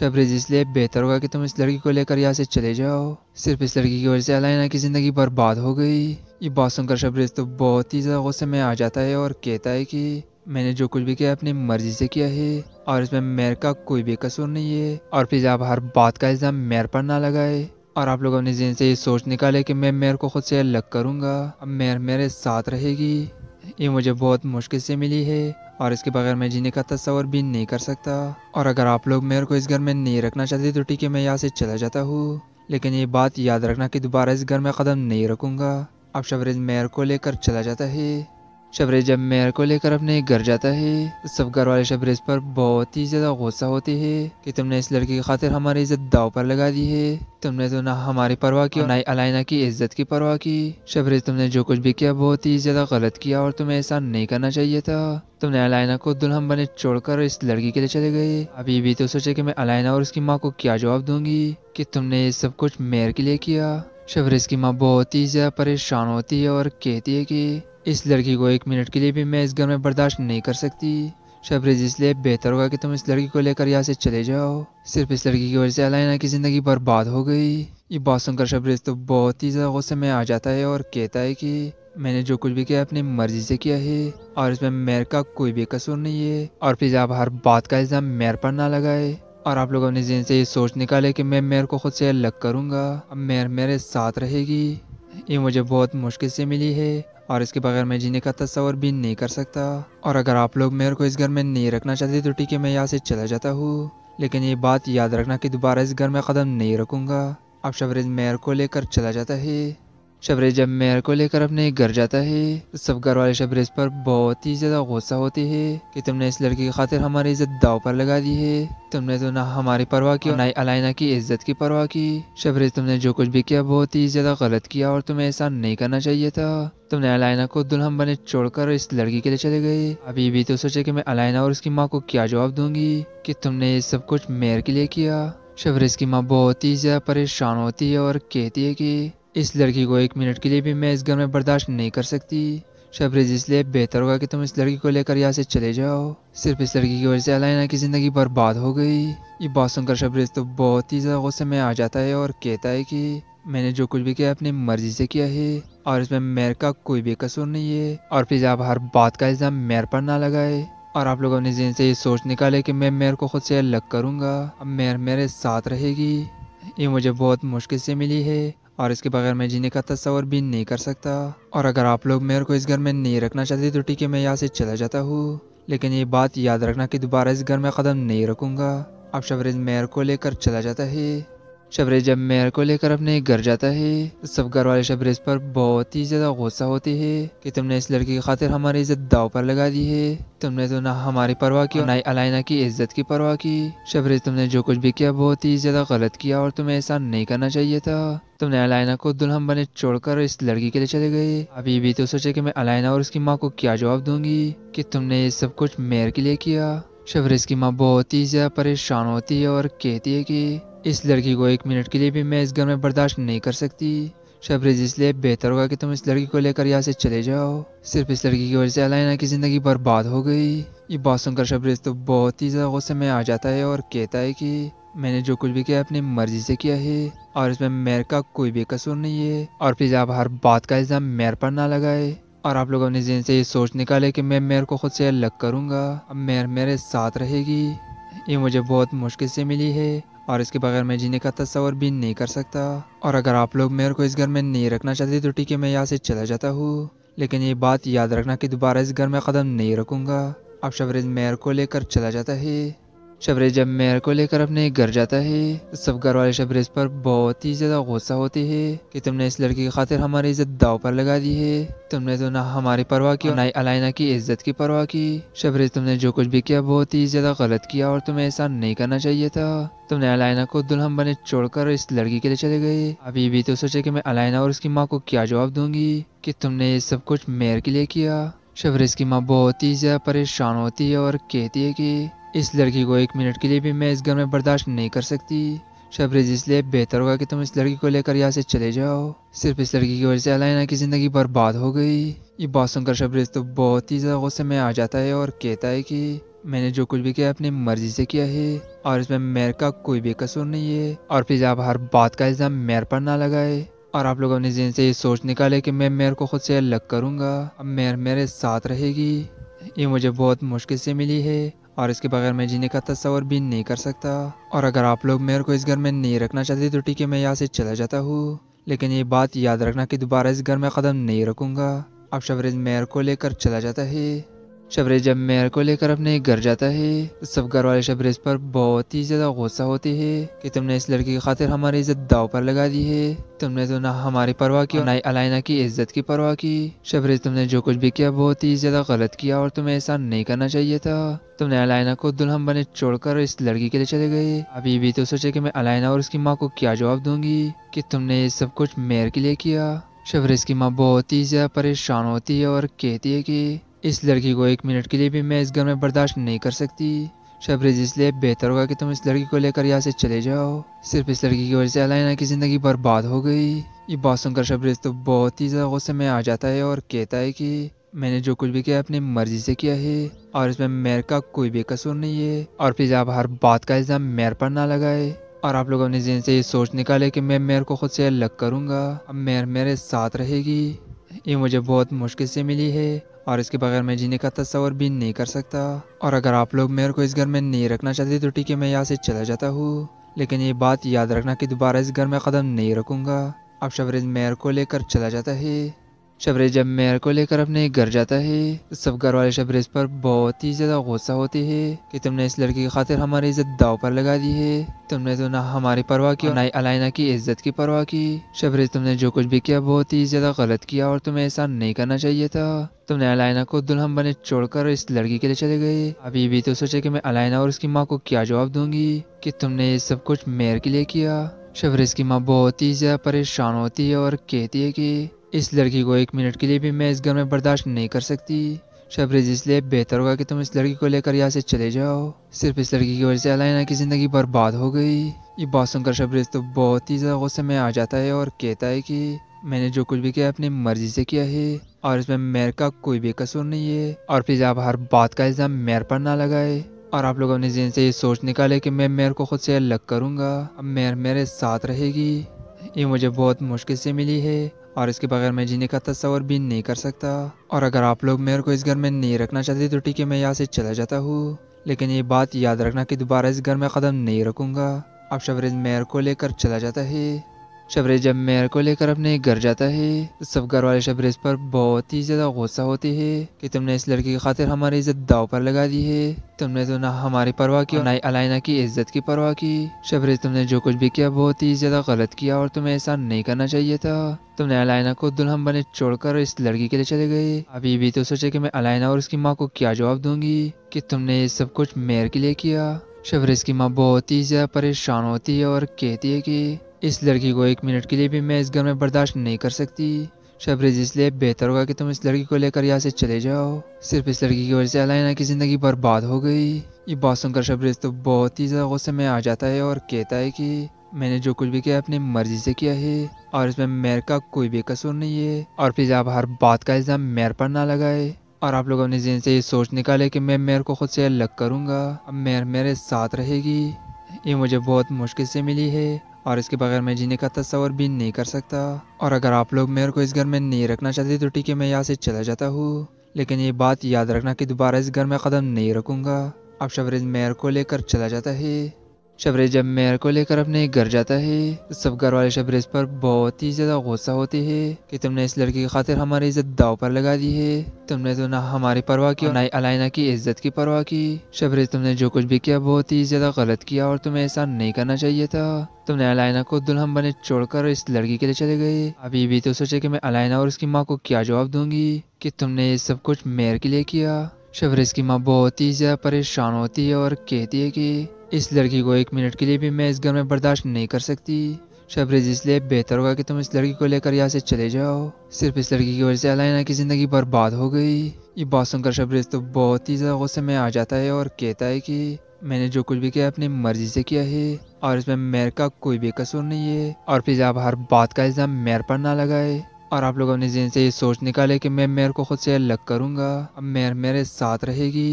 A: शबरीज इसलिए बेहतर होगा कि तुम इस लड़की को लेकर यहाँ से चले जाओ सिर्फ इस लड़की की वजह से अलाइना की ज़िंदगी बर्बाद हो गई ये बात सुनकर शबरीज तो बहुत ही ज़्यादा गुस्से में आ जाता है और कहता है कि मैंने जो कुछ भी किया अपनी मर्जी से किया है और इसमें मेयर का कोई भी कसूर नहीं है और प्लीज़ आप हर बात का इल्ज़ाम मेयर पर ना लगाए और आप लोग अपने जिन से ये सोच निकाले कि मैं मेयर को ख़ुद से अलग करूँगा अब मेयर मेरे साथ रहेगी ये मुझे बहुत मुश्किल से मिली है और इसके बगैर मैं जीने का तस्वर भी नहीं कर सकता और अगर आप लोग मेयर को इस घर में नहीं रखना चाहते तो ठीक है मैं यहाँ से चला जाता हूँ लेकिन ये बात याद रखना कि दोबारा इस घर में कदम नहीं रखूँगा अब शबरेज मेयर को लेकर चला जाता है शबरेज जब मेयर को लेकर अपने घर जाता है सब घर वाले शबरेज पर बहुत ही ज्यादा गुस्सा होते हैं कि तुमने इस लड़की की खातिर हमारी इज्जत दाव पर लगा दी है तुमने तो ना हमारी परवाह की और ना अलाइना की इज्जत की परवाह की शबरेज तुमने जो कुछ भी किया बहुत ही ज्यादा गलत किया और तुम्हें ऐसा नहीं करना चाहिए था तुमने अलाइना को दुल्हन बने छोड़कर इस लड़की के लिए चले गए अभी भी तो सोचे की मैं अलाइना और उसकी माँ को क्या जवाब दूंगी की तुमने ये सब कुछ मेयर के लिए किया शबरेज की माँ बहुत ही ज्यादा परेशान होती है और कहती है कि इस लड़की को एक मिनट के लिए भी मैं इस घर में बर्दाश्त नहीं कर सकती शबरीज इसलिए बेहतर होगा कि तुम इस लड़की को लेकर यहाँ से चले जाओ सिर्फ इस लड़की की वजह से अलाइना की ज़िंदगी बर्बाद हो गई ये बात सुनकर शबरेज तो बहुत ही ज़्यादा गुस्से में आ जाता है और कहता है कि मैंने जो कुछ भी किया अपनी मर्जी से किया है और इसमें मेयर का कोई भी कसूर नहीं है और प्लीज़ आप हर बात का इल्ज़ाम मेयर पर ना लगाए और आप लोग अपने जिन से ये सोच निकाले कि मैं मेयर को खुद से अलग करूंगा अब मेयर मेरे साथ रहेगी ये मुझे बहुत मुश्किल से मिली है और इसके बगैर मैं जीने का तस्वर भी नहीं कर सकता और अगर आप लोग मेरे को इस घर में नहीं रखना चाहते तो ठीक है मैं यहाँ से चला जाता हूँ लेकिन ये बात याद रखना कि दोबारा इस घर में कदम नहीं रखूंगा अब शबरीज मेयर को लेकर चला जाता है शबरेज जब मेयर को लेकर अपने घर जाता है तो सब घर वाले शबरेज पर बहुत ही ज्यादा गुस्सा होते हैं कि तुमने इस लड़की की खातिर हमारी इज्जत दाव पर लगा दी है तुमने तो ना हमारी परवाह की और ना अलाइना की इज्जत की परवाह की शबरेज तुमने जो कुछ भी किया बहुत ही ज्यादा गलत किया और तुम्हें ऐसा नहीं करना चाहिए था तुमने अलाइना को दुल्हन बने छोड़कर इस लड़की के लिए चले गए अभी भी तो सोचे की मैं अलाइना और उसकी माँ को क्या जवाब दूंगी की तुमने ये सब कुछ मेयर के लिए किया शबरेज की माँ बहुत ही ज्यादा परेशान होती है और कहती है कि इस लड़की को एक मिनट के लिए भी मैं इस घर में बर्दाश्त नहीं कर सकती शबरीज इसलिए बेहतर होगा कि तुम इस लड़की को लेकर यहाँ से चले जाओ सिर्फ इस लड़की की वजह से अलाइना की ज़िंदगी बर्बाद हो गई ये बात सुनकर शबरेज तो बहुत ही ज़्यादा गुस्से में आ जाता है और कहता है कि मैंने जो कुछ भी किया अपनी मर्जी से किया है और इसमें मेयर का कोई भी कसूर नहीं है और फिर आप हर बात का इल्ज़ाम मेयर पर ना लगाए और आप लोग अपने जिन से ये सोच निकाले कि मैं मेयर को खुद से अलग करूंगा अब मेयर मेरे साथ रहेगी ये मुझे बहुत मुश्किल से मिली है और इसके बगैर मैं जीने का तस्वर भी नहीं कर सकता और अगर आप लोग मेरे को इस घर में नहीं रखना चाहते तो ठीक है मैं यहाँ से चला जाता हूँ लेकिन ये बात याद रखना कि दोबारा इस घर में कदम नहीं रखूंगा अब शबरीज मेयर को लेकर चला जाता है शबरेज जब मेयर को लेकर अपने घर जाता है सब घर वाले शबरेज पर बहुत ही ज्यादा गुस्सा होते हैं कि तुमने इस लड़की की खातिर हमारी इज्जत दाव पर लगा दी है तुमने तो ना हमारी परवाह की और ना अलाइना की इज्जत की परवाह की शबरेज तुमने जो कुछ भी किया बहुत ही ज्यादा गलत किया और तुम्हें ऐसा नहीं करना चाहिए था तुमने अलाइना को दुल्हन बने छोड़कर इस लड़की के लिए चले गए अभी भी तो सोचे की मैं अलाइना और उसकी माँ को क्या जवाब दूंगी की तुमने ये सब कुछ मेयर के लिए किया शबरेज की माँ बहुत ही ज्यादा परेशान होती है और कहती है कि इस लड़की को एक मिनट के लिए भी मैं इस घर में बर्दाश्त नहीं कर सकती शबरीज इसलिए बेहतर होगा कि तुम इस लड़की को लेकर यहाँ से चले जाओ सिर्फ इस लड़की की वजह से अलाइना की ज़िंदगी बर्बाद हो गई ये बात सुनकर शबरेज तो बहुत ही ज़्यादा गुस्से में आ जाता है और कहता है कि मैंने जो कुछ भी किया अपनी मर्जी से किया है और इसमें मेयर का कोई भी कसूर नहीं है और प्लीज़ आप हर बात का इल्ज़ाम मेयर पर ना लगाए और आप लोग अपने जिन से ये सोच निकाले कि मैं मेयर को खुद से अलग करूंगा अब मेयर मेरे साथ रहेगी ये मुझे बहुत मुश्किल से मिली है और इसके बगैर मैं जीने का तस्वर भी नहीं कर सकता और अगर आप लोग मेरे को इस घर में नहीं रखना चाहते तो ठीक है मैं यहाँ से चला जाता हूँ लेकिन ये बात याद रखना कि दोबारा इस घर में कदम नहीं रखूंगा अब शबरीज मेयर को लेकर चला जाता है शबरेज जब मेयर को लेकर अपने घर जाता है सब घर वाले शबरेज पर बहुत ही ज्यादा गुस्सा होते हैं कि तुमने इस लड़की की खातिर हमारी इज्जत दाव पर लगा दी है तुमने तो ना हमारी परवाह की और ना ही अलाइना की इज्जत की परवाह की शबरेज तुमने जो कुछ भी किया बहुत ही ज्यादा गलत किया और तुम्हें ऐसा नहीं करना चाहिए था तुमने अलाइना को दुल्हन बने छोड़कर इस लड़की के लिए चले गए अभी भी तो सोचे की मैं अलाइना और उसकी माँ को क्या जवाब दूंगी की तुमने ये सब कुछ मेयर के लिए किया शबरेज की माँ बहुत ही ज़्यादा परेशान होती है और कहती है कि इस लड़की को एक मिनट के लिए भी मैं इस घर में बर्दाश्त नहीं कर सकती शबरीज इसलिए बेहतर होगा कि तुम इस लड़की को लेकर यहाँ से चले जाओ सिर्फ इस लड़की की वजह से अलाइना की ज़िंदगी बर्बाद हो गई ये बात सुनकर शबरेज तो बहुत ही ज़्यादा गुस्से में आ जाता है और कहता है कि मैंने जो कुछ भी किया अपनी मर्जी से किया है और इसमें मेयर का कोई भी कसूर नहीं है और फिर आप हर बात का इल्ज़ाम मेयर पर ना लगाए और आप लोग अपने जिन से ये सोच निकाले कि मैं मेयर को खुद से अलग करूंगा अब मेयर मेरे साथ रहेगी ये मुझे बहुत मुश्किल से मिली है और इसके बगैर मैं जीने का तस्वर भी नहीं कर सकता और अगर आप लोग मेरे को इस घर में नहीं रखना चाहते तो ठीक है मैं यहाँ से चला जाता हूँ लेकिन ये बात याद रखना कि दोबारा इस घर में कदम नहीं रखूंगा अब शबरीज मेयर को लेकर चला जाता है शबरेज जब मेयर को लेकर अपने घर जाता है तो सब घर वाले शबरेज पर बहुत ही ज्यादा गुस्सा होते हैं कि तुमने इस लड़की की खातिर हमारी इज्जत दाव पर लगा दी है तुमने तो ना हमारी परवाह की और ना ही अलाइना की इज्जत की परवाह की शबरेज तुमने जो कुछ भी किया बहुत ही ज्यादा गलत किया और तुम्हें ऐसा नहीं करना चाहिए था तुमने अलाइना को दुल्हन बने छोड़कर इस लड़की के लिए चले गए अभी भी तो सोचे की मैं अलाइना और उसकी माँ को क्या जवाब दूंगी की तुमने ये सब कुछ मेयर के लिए किया शबरेज की माँ बहुत ही ज्यादा परेशान होती है और कहती है कि इस लड़की को एक मिनट के लिए भी मैं इस घर में बर्दाश्त नहीं कर सकती शबरेज इसलिए बेहतर होगा कि तुम इस लड़की को लेकर यहाँ से चले जाओ सिर्फ इस लड़की की वजह से अलाइना की ज़िंदगी बर्बाद हो गई ये बात सुनकर शबरेज तो बहुत ही ज़्यादा गुस्से में आ जाता है और कहता है कि मैंने जो कुछ भी किया अपनी मर्जी से किया है और इसमें मेयर का कोई भी कसूर नहीं है और प्लीज़ आप हर बात का इल्ज़ाम मेयर पर ना लगाए और आप लोग अपने जिन से ये सोच निकाले कि मैं मेयर को खुद से अलग करूंगा अब मेयर मेरे साथ रहेगी ये मुझे बहुत मुश्किल से मिली है और इसके बगैर मैं जीने का तस्वर भी नहीं कर सकता और अगर आप लोग मेरे को इस घर में नहीं रखना चाहते तो ठीक है मैं यहाँ से चला जाता हूँ लेकिन ये बात याद रखना कि दोबारा इस घर में कदम नहीं रखूंगा अब शबरीज मेयर को लेकर चला जाता है शबरेज जब मेयर को लेकर अपने घर जाता है सब घर वाले शबरेज पर बहुत ही ज्यादा गुस्सा होते हैं कि तुमने इस लड़की की खातिर हमारी इज्जत दाव पर लगा दी है तुमने तो ना हमारी परवाह की ना ही अलाइना की इज्जत की परवाह की शबरेज तुमने जो कुछ भी किया बहुत ही ज्यादा गलत किया और तुम्हें ऐसा नहीं करना चाहिए था तुमने अलाइना को दुल्हन बने छोड़कर इस लड़की के लिए चले गए अभी भी तो सोचे की मैं अलाइना और उसकी माँ को क्या जवाब दूंगी की तुमने ये सब कुछ मेयर के लिए किया शबरेज की माँ बहुत ही ज़्यादा परेशान होती है और कहती है कि इस लड़की को एक मिनट के लिए भी मैं इस घर में बर्दाश्त नहीं कर सकती शबरीज इसलिए बेहतर होगा कि तुम इस लड़की को लेकर यहाँ से चले जाओ सिर्फ इस लड़की की वजह से अलाइना की ज़िंदगी बर्बाद हो गई ये बात सुनकर शबरेज तो बहुत ही ज़्यादा गुस्से में आ जाता है और कहता है कि मैंने जो कुछ भी किया अपनी मर्जी से किया है और इसमें मेयर का कोई भी कसूर नहीं है और प्लीज़ आप हर बात का इल्ज़ाम मेयर पर ना लगाए और आप लोग अपने जिन से ये सोच निकाले कि मैं मेयर को खुद से अलग करूँगा अब मेयर मेरे साथ रहेगी ये मुझे बहुत मुश्किल से मिली है और इसके बगैर मैं जीने का तस्वर भी नहीं कर सकता और अगर आप लोग मेरे को इस घर में नहीं रखना चाहते तो ठीक है मैं यहाँ से चला जाता हूँ लेकिन ये बात याद रखना कि दोबारा इस घर में कदम नहीं रखूंगा अब शबरीज मेयर को लेकर चला जाता है शबरेज जब मेयर को लेकर अपने घर जाता है सब घर वाले शबरेज पर बहुत ही ज्यादा गुस्सा होते हैं कि तुमने इस लड़की की खातिर हमारी इज्जत दाव पर लगा दी है तुमने तो ना हमारी परवाह की ना ही अलाइना की इज्जत की परवाह की शबरेज तुमने जो कुछ भी किया बहुत ही ज्यादा गलत किया और तुम्हें ऐसा नहीं करना चाहिए था तुमने अलाइना को दुल्हन बने छोड़कर इस लड़की के लिए चले गए अभी भी तो सोचे कि मैं अलाइना और उसकी माँ को क्या जवाब दूंगी कि तुमने ये सब कुछ मेयर के लिए किया शबरेज की माँ बहुत ही ज्यादा परेशान होती है और कहती है कि इस लड़की को एक मिनट के लिए भी मैं इस घर में बर्दाश्त नहीं कर सकती शबरेज इसलिए बेहतर होगा कि तुम इस लड़की को लेकर यहाँ से चले जाओ सिर्फ इस लड़की की वजह से अलाइना की ज़िंदगी बर्बाद हो गई ये बात सुनकर शबरेज तो बहुत ही ज़्यादा गुस्से में आ जाता है और कहता है कि मैंने जो कुछ भी किया अपनी मर्जी से किया है और इसमें मेयर का कोई भी कसूर नहीं है और प्लीज़ आप हर बात का इल्ज़ाम मेयर पर ना लगाए और आप लोग अपने जिन से ये सोच निकाले कि मैं मेयर को खुद से अलग करूँगा अब मेयर मेरे साथ रहेगी ये मुझे बहुत मुश्किल से मिली है और इसके बगैर मैं जीने का तस्वर भी नहीं कर सकता और अगर आप लोग मेरे को इस घर में नहीं रखना चाहते तो ठीक है मैं यहाँ से चला जाता हूँ लेकिन ये बात याद रखना कि दोबारा इस घर में कदम नहीं रखूंगा अब शबरीज मेयर को लेकर चला जाता है शबरेज जब मेयर को लेकर अपने घर जाता है सब घर वाले शबरेज पर बहुत ही ज्यादा गुस्सा होते हैं कि तुमने इस लड़की की खातिर हमारी इज्जत दाव पर लगा दी है तुमने तो ना हमारी परवाह की और ना अलाइना की इज्जत की परवाह की शबरेज तुमने जो कुछ भी किया बहुत ही ज्यादा गलत किया और तुम्हें ऐसा नहीं करना चाहिए था तुमने अलाइना को दुल्हन बने छोड़कर इस लड़की के लिए चले गए अभी भी तो सोचे की मैं अलाइना और उसकी माँ को क्या जवाब दूंगी की तुमने ये सब कुछ मेयर के लिए किया शबरेज की माँ बहुत ही ज़्यादा परेशान होती है और कहती है कि इस लड़की को एक मिनट के लिए भी मैं इस घर में बर्दाश्त नहीं कर सकती शबरेज इसलिए बेहतर होगा कि तुम इस लड़की को लेकर यहाँ से चले जाओ सिर्फ इस लड़की की वजह से अलाइना की ज़िंदगी बर्बाद हो गई ये बात सुनकर शबरेज तो बहुत ही ज़्यादा गुस्से में आ जाता है और कहता है कि मैंने जो कुछ भी किया अपनी मर्जी से किया है और इसमें मेर का कोई भी कसूर नहीं है और फिर आप हर बात का इल्ज़ाम मेर पर ना लगाए और आप लोग अपने जिन से ये सोच निकाले कि मैं मेर को खुद से अलग करूँगा अब मेर मेरे साथ रहेगी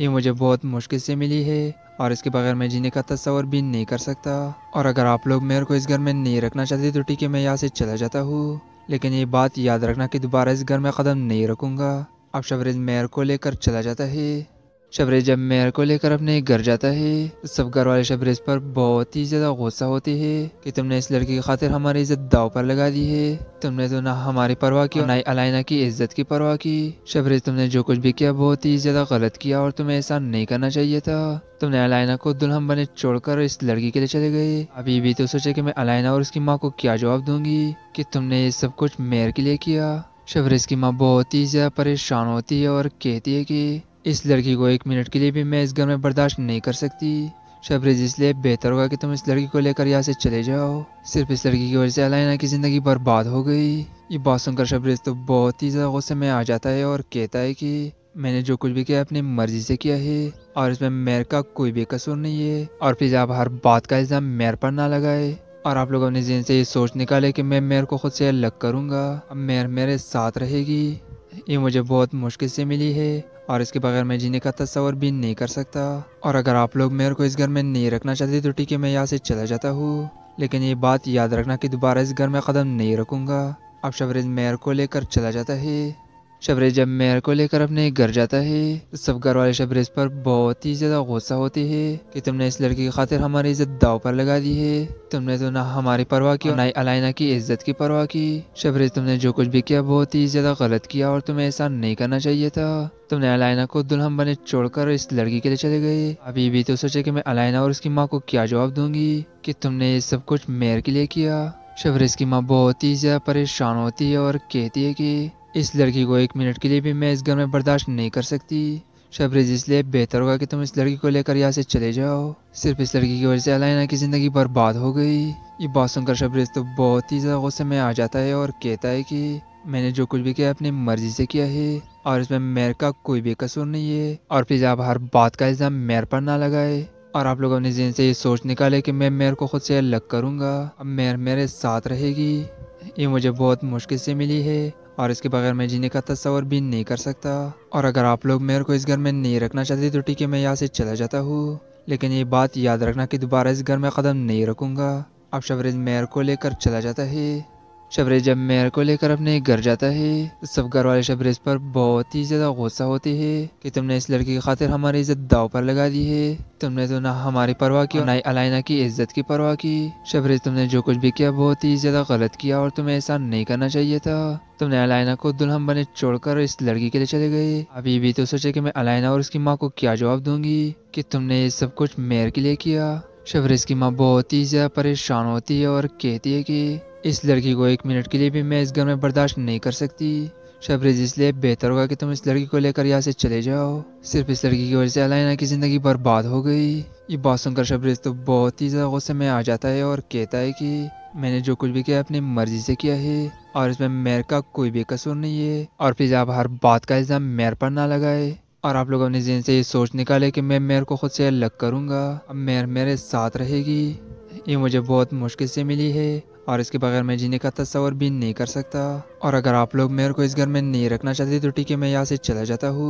A: ये मुझे बहुत मुश्किल से मिली है और इसके बगैर मैं जीने का तस्वर भी नहीं कर सकता और अगर आप लोग मेरे को इस घर में नहीं रखना चाहते तो ठीक है मैं यहाँ से चला जाता हूँ लेकिन ये बात याद रखना कि दोबारा इस घर में कदम नहीं रखूंगा अब शबरीज मेयर को लेकर चला जाता है शबरेज जब मेयर को लेकर अपने घर जाता है सब घर वाले शबरेज पर बहुत ही ज्यादा गुस्सा होते है कि तुमने इस लड़की की खातिर हमारी इज्जत दाव पर लगा दी है तुमने तो ना हमारी परवाह की और ना अलाइना की इज्जत की परवाह की शबरेज तुमने जो कुछ भी किया बहुत ही ज्यादा गलत किया और तुम्हें ऐसा नहीं करना चाहिए था तुमने अलाइना को दुल्हन बने छोड़कर इस लड़की के लिए चले गए अभी भी तो सोचे कि मैं अलाइना और उसकी माँ को क्या जवाब दूंगी कि तुमने ये सब कुछ मेयर के लिए किया शबरेज की माँ बहुत ही ज़्यादा परेशान होती है और कहती है कि इस लड़की को एक मिनट के लिए भी मैं इस घर में बर्दाश्त नहीं कर सकती शबरेज इसलिए बेहतर होगा कि तुम इस लड़की को लेकर यहाँ से चले जाओ सिर्फ इस लड़की की वजह से अलाइना की ज़िंदगी बर्बाद हो गई ये बात सुनकर शबरेज तो बहुत ही ज़्यादा गुस्से में आ जाता है और कहता है कि मैंने जो कुछ भी किया अपनी मर्जी से किया है और इसमें मेयर का कोई भी कसूर नहीं है और फिर आप हर बात का इल्ज़ाम मेयर पर ना लगाए और आप लोग अपने जिन से ये सोच निकाले कि मैं मेयर को खुद से अलग करूँगा अब मेयर मेरे साथ रहेगी ये मुझे बहुत मुश्किल से मिली है और इसके बगैर मैं जीने का तस्वर भी नहीं कर सकता और अगर आप लोग मेरे को इस घर में नहीं रखना चाहते तो ठीक है मैं यहाँ से चला जाता हूँ लेकिन ये बात याद रखना कि दोबारा इस घर में कदम नहीं रखूंगा अब शबरीज मेयर को लेकर चला जाता है शबरेज जब मेयर को लेकर अपने घर जाता है सब घर वाले शबरेज पर बहुत ही ज्यादा गुस्सा होते है कि तुमने इस लड़की की खातिर हमारी इज्जत दाव पर लगा दी है तुमने तो ना हमारी परवाह की और ना अलाइना की इज्जत की परवाह की शबरेज तुमने जो कुछ भी किया बहुत ही ज्यादा गलत किया और तुम्हें ऐसा नहीं करना चाहिए था तुमने अलाइना को दुल्हन बने छोड़कर इस लड़की के लिए चले गए अभी भी तो सोचे कि मैं अलाइना और उसकी माँ को क्या जवाब दूंगी कि तुमने ये सब कुछ मेयर के लिए किया शबरेज की माँ बहुत ही ज़्यादा परेशान होती है और कहती है कि इस लड़की को एक मिनट के लिए भी मैं इस घर में बर्दाश्त नहीं कर सकती शबरीज इसलिए बेहतर होगा कि तुम इस लड़की को लेकर यहाँ से चले जाओ सिर्फ इस लड़की की वजह से अलाइना की ज़िंदगी बर्बाद हो गई ये बात सुनकर शबरेज तो बहुत ही ज़्यादा गुस्से में आ जाता है और कहता है कि मैंने जो कुछ भी किया अपनी मर्जी से किया है और इसमें मेयर का कोई भी कसूर नहीं है और प्लीज़ आप हर बात का इल्ज़ाम मेयर पर ना लगाए और आप लोग अपने जिन से ये सोच निकाले कि मैं मेयर को खुद से अलग करूँगा अब मेयर मेरे साथ रहेगी ये मुझे बहुत मुश्किल से मिली है और इसके बगैर मैं जीने का तस्वर भी नहीं कर सकता और अगर आप लोग मेरे को इस घर में नहीं रखना चाहते तो ठीक है मैं यहाँ से चला जाता हूँ लेकिन ये बात याद रखना कि दोबारा इस घर में कदम नहीं रखूँगा अब शबरीज मेयर को लेकर चला जाता है शबरेज जब मेयर को लेकर अपने घर जाता है सब घर वाले शबरेज पर बहुत ही ज्यादा गुस्सा होते हैं कि तुमने इस लड़की की खातिर हमारी इज्जत दाव पर लगा दी है तुमने तो ना हमारी परवाह की और ना ही अलाइना की इज्जत की परवाह की शबरेज तुमने जो कुछ भी किया बहुत ही ज्यादा गलत किया और तुम्हें ऐसा नहीं करना चाहिए था तुमने अलाइना को दुल्हन बने छोड़कर इस लड़की के लिए चले गए अभी भी तो सोचे की मैं अलाइना और उसकी माँ को क्या जवाब दूंगी की तुमने ये सब कुछ मेयर के लिए किया शबरेज की माँ बहुत ही ज्यादा परेशान होती है और कहती है कि इस लड़की को एक मिनट के लिए भी मैं इस घर में बर्दाश्त नहीं कर सकती शबरीज इसलिए बेहतर होगा कि तुम इस लड़की को लेकर यहाँ से चले जाओ सिर्फ इस लड़की की वजह से अलाइना की ज़िंदगी बर्बाद हो गई ये बात सुनकर शबरेज तो बहुत ही ज़्यादा गुस्से में आ जाता है और कहता है कि मैंने जो कुछ भी किया अपनी मर्जी से किया है और इसमें मेयर का कोई भी कसूर नहीं है और प्लीज़ आप हर बात का इल्ज़ाम मेयर पर ना लगाए और आप लोग अपने जिन से ये सोच निकाले कि मैं मेयर को खुद से अलग करूँगा अब मेयर मेरे साथ रहेगी ये मुझे बहुत मुश्किल से मिली है और इसके बगैर मैं जीने का तस्वर भी नहीं कर सकता और अगर आप लोग मेरे को इस घर में नहीं रखना चाहते तो ठीक है मैं यहाँ से चला जाता हूँ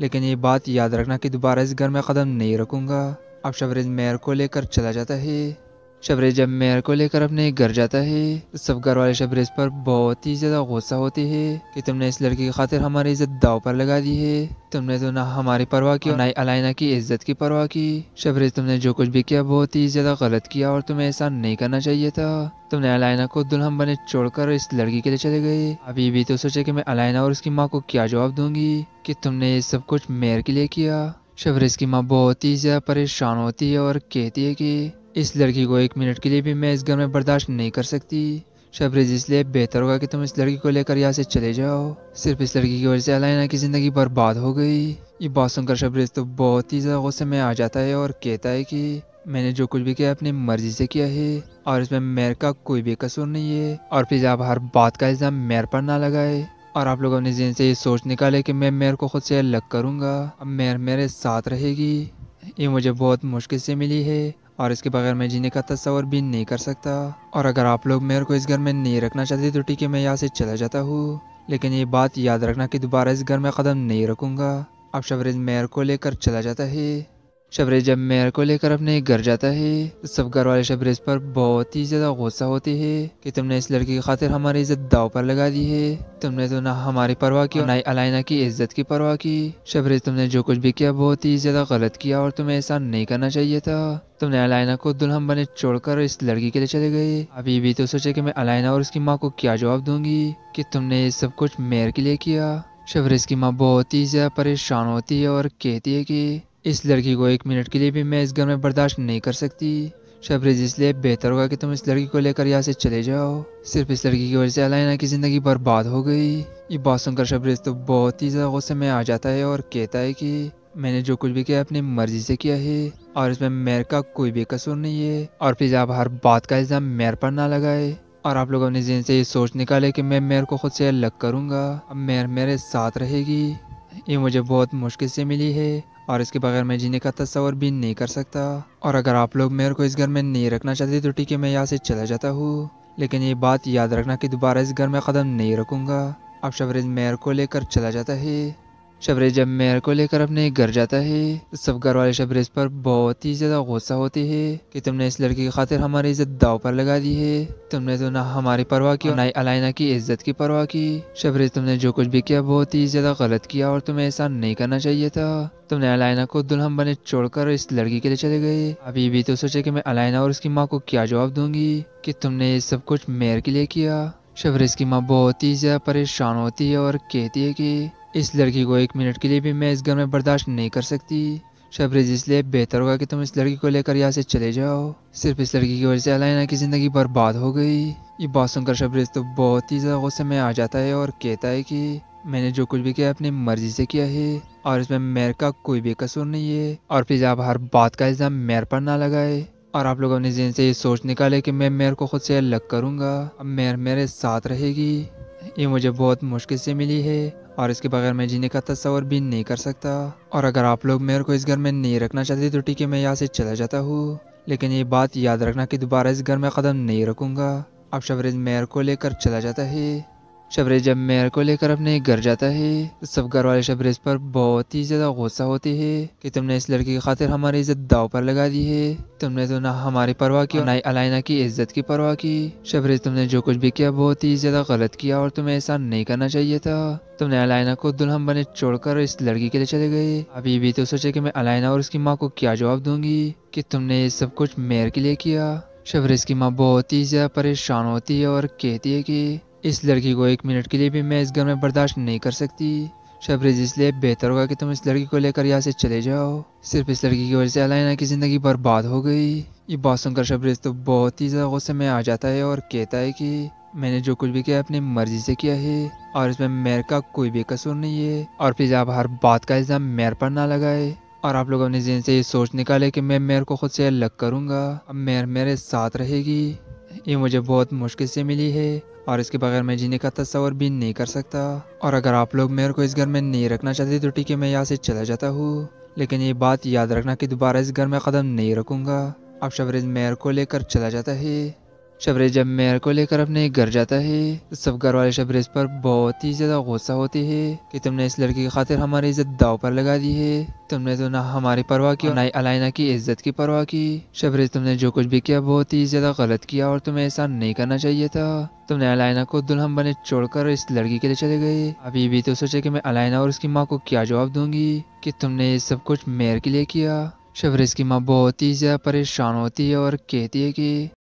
A: लेकिन ये बात याद रखना कि दोबारा इस घर में कदम नहीं रखूंगा अब शबरीज मेयर को लेकर चला जाता है शबरेज जब मेयर को लेकर अपने घर जाता है सब घर वाले शबरेज पर बहुत ही ज्यादा गुस्सा होते हैं कि तुमने इस लड़की की खातिर हमारी इज्जत दाव पर लगा दी है तुमने तो ना हमारी परवाह की और ना अलाइना की इज्जत की परवाह की शबरेज तुमने जो कुछ भी किया बहुत ही ज्यादा गलत किया और तुम्हें ऐसा नहीं करना चाहिए था तुमने अलाइना को दुल्हन बने छोड़कर इस लड़की के लिए चले गए अभी भी तो सोचे की मैं अलाइना और उसकी माँ को क्या जवाब दूंगी की तुमने ये सब कुछ मेयर के लिए किया शबरेज की माँ बहुत ही ज्यादा परेशान होती है और कहती है कि इस लड़की को एक मिनट के लिए भी मैं इस घर में बर्दाश्त नहीं कर सकती शबरीज इसलिए बेहतर होगा कि तुम इस लड़की को लेकर यहाँ से चले जाओ सिर्फ इस लड़की की वजह से अलाइना की ज़िंदगी बर्बाद हो गई ये बात सुनकर शबरेज तो बहुत ही ज़्यादा गुस्से में आ जाता है और कहता है कि मैंने जो कुछ भी किया अपनी मर्जी से किया है और इसमें मेयर का कोई भी कसूर नहीं है और फिर आप हर बात का इल्ज़ाम मेयर पर ना लगाए और आप लोग अपने जिन से ये सोच निकाले कि मैं मेयर को खुद से अलग करूंगा अब मेयर मेरे साथ रहेगी ये मुझे बहुत मुश्किल से मिली है और इसके बगैर मैं जीने का तस्वर भी नहीं कर सकता और अगर आप लोग मेरे को इस घर में नहीं रखना चाहते तो ठीक है मैं यहाँ से चला जाता हूँ लेकिन ये बात याद रखना कि दोबारा इस घर में कदम नहीं रखूंगा अब शबरेज मेयर को लेकर चला जाता है शबरेज जब मेयर को लेकर अपने घर जाता है तो सब घर वाले शबरेज पर बहुत ही ज्यादा गुस्सा होते है कि तुमने इस लड़की की खातिर हमारी इज्जत दाव पर लगा दी है तुमने तो ना हमारी परवाह की और ना ही अलाइना की इज्जत की परवाह की शबरेज तुमने जो कुछ भी किया बहुत ही ज्यादा गलत किया और तुम्हें ऐसा नहीं करना चाहिए था तुमने अलाइना को दुल्हन बने छोड़कर इस लड़की के लिए चले गए अभी भी तो सोचे की मैं अलाइना और उसकी माँ को क्या जवाब दूंगी की तुमने ये सब कुछ मेयर के लिए किया शबरेज की माँ बहुत ही ज़्यादा परेशान होती है और कहती है की इस लड़की को एक मिनट के लिए भी मैं इस घर में बर्दाश्त नहीं कर सकती शबरीज इसलिए बेहतर होगा कि तुम इस लड़की को लेकर यहाँ से चले जाओ सिर्फ इस लड़की की वजह से अलाइना की ज़िंदगी बर्बाद हो गई ये बात सुनकर शबरीज तो बहुत ही ज़्यादा गुस्से में आ जाता है और कहता है कि मैंने जो कुछ भी किया अपनी मर्जी से किया है और इसमें मेयर का कोई भी कसूर नहीं है और प्लीज़ आप हर बात का इल्ज़ाम मेयर पर ना लगाए और आप लोग अपने जिन से ये सोच निकाले कि मैं मेयर को खुद से अलग करूंगा अब मेयर मेरे साथ रहेगी ये मुझे बहुत मुश्किल से मिली है और इसके बगैर मैं जीने का तस्वर भी नहीं कर सकता और अगर आप लोग मेरे को इस घर में नहीं रखना चाहते तो ठीक है मैं यहाँ से चला जाता हूँ लेकिन ये बात याद रखना कि दोबारा इस घर में कदम नहीं रखूंगा अब शबरीज मेयर को लेकर चला जाता है शबरेज जब मेयर को लेकर अपने घर जाता है तो सब घर वाले शबरेज पर बहुत ही ज्यादा गुस्सा होते हैं कि तुमने इस लड़की की खातिर हमारी इज्जत दाव पर लगा दी है तुमने तो ना हमारी परवाह की और ना अलाइना की इज्जत की परवाह की शबरेज तुमने जो कुछ भी किया बहुत ही ज्यादा गलत किया और तुम्हें ऐसा नहीं करना चाहिए था तुमने अलाइना को दुल्हन बने छोड़कर इस लड़की के लिए चले गए अभी भी तो सोचे की मैं अलाइना और उसकी माँ को क्या जवाब दूंगी की तुमने ये सब कुछ मेयर के लिए किया शबरेज की माँ बहुत ही ज्यादा परेशान होती है और कहती है कि इस लड़की को एक मिनट के लिए भी मैं इस घर में बर्दाश्त नहीं कर सकती शबरीज इसलिए बेहतर होगा कि तुम इस लड़की को लेकर यहाँ से चले जाओ सिर्फ इस लड़की की वजह से अलाइना की ज़िंदगी बर्बाद हो गई ये बात सुनकर शबरेज तो बहुत ही ज़्यादा गुस्से में आ जाता है और कहता है कि मैंने जो कुछ भी किया अपनी मर्जी से किया है और इसमें मेयर का कोई भी कसूर नहीं है और प्लीज़ आप हर बात का इल्ज़ाम मेयर पर ना लगाए और आप लोग अपने जिन से ये सोच निकाले कि मैं मेयर को खुद से अलग करूंगा अब मेयर मेरे साथ रहेगी ये मुझे बहुत मुश्किल से मिली है और इसके बगैर मैं जीने का तस्वर भी नहीं कर सकता और अगर आप लोग मेरे को इस घर में नहीं रखना चाहते तो ठीक है मैं यहाँ से चला जाता हूँ लेकिन ये बात याद रखना कि दोबारा इस घर में कदम नहीं रखूंगा अब शबरीज मेयर को लेकर चला जाता है शबरेज जब मेयर को लेकर अपने घर जाता है तो सब घर वाले शबरेज पर बहुत ही ज्यादा गुस्सा होते हैं कि तुमने इस लड़की की खातिर हमारी इज्जत दाव पर लगा दी है तुमने तो ना हमारी परवाह की और ना अलाइना की इज्जत की परवाह की शबरेज तुमने जो कुछ भी किया बहुत ही ज्यादा गलत किया और तुम्हें ऐसा नहीं करना चाहिए था तुमने अलाइना को दुल्हन बने छोड़कर इस लड़की के लिए चले गए अभी भी तो सोचे की मैं अलाइना और उसकी माँ को क्या जवाब दूंगी की तुमने ये सब कुछ मेयर के लिए किया शबरेज की माँ बहुत ही ज़्यादा परेशान होती है और कहती है कि इस लड़की को एक मिनट के लिए भी मैं इस घर में बर्दाश्त नहीं कर सकती शबरीज इसलिए बेहतर होगा कि तुम इस लड़की को लेकर यहाँ से चले जाओ सिर्फ इस लड़की की वजह से अलाइना की ज़िंदगी बर्बाद हो गई ये बात सुनकर शबरेज तो बहुत ही ज़्यादा गुस्से में आ जाता है और कहता है कि मैंने जो कुछ भी किया अपनी मर्जी से किया है और इसमें मेयर का कोई भी कसूर नहीं है और प्लीज़ आप हर बात का इल्ज़ाम मेयर पर ना लगाए और आप लोग अपने जिन से ये सोच निकाले कि मैं मेयर को खुद से अलग करूंगा अब मेयर मेरे साथ रहेगी ये मुझे बहुत मुश्किल से मिली है और इसके बगैर मैं जीने का तस्वर भी नहीं कर सकता और अगर आप लोग मेरे को इस घर में नहीं रखना चाहते तो ठीक है मैं यहाँ से चला जाता हूँ लेकिन ये बात याद रखना कि दोबारा इस घर में कदम नहीं रखूंगा अब शबरीज मेयर को लेकर चला जाता है शबरेज जब मेयर को लेकर अपने घर जाता है तो सब घर वाले शबरेज पर बहुत ही ज्यादा गुस्सा होते हैं कि तुमने इस लड़की की खातिर हमारी इज्जत दाव पर लगा दी है तुमने तो ना हमारी परवाह की और ना अलाइना की इज्जत की परवाह की शबरेज तुमने जो कुछ भी किया बहुत ही ज्यादा गलत किया और तुम्हें ऐसा नहीं करना चाहिए था तुमने अलाइना को दुल्हन बने छोड़कर इस लड़की के लिए चले गए अभी भी तो सोचे की मैं अलाइना और उसकी माँ को क्या जवाब दूंगी की तुमने ये सब कुछ मेयर के लिए किया शबरेज की माँ बहुत ही ज्यादा परेशान होती है और कहती है की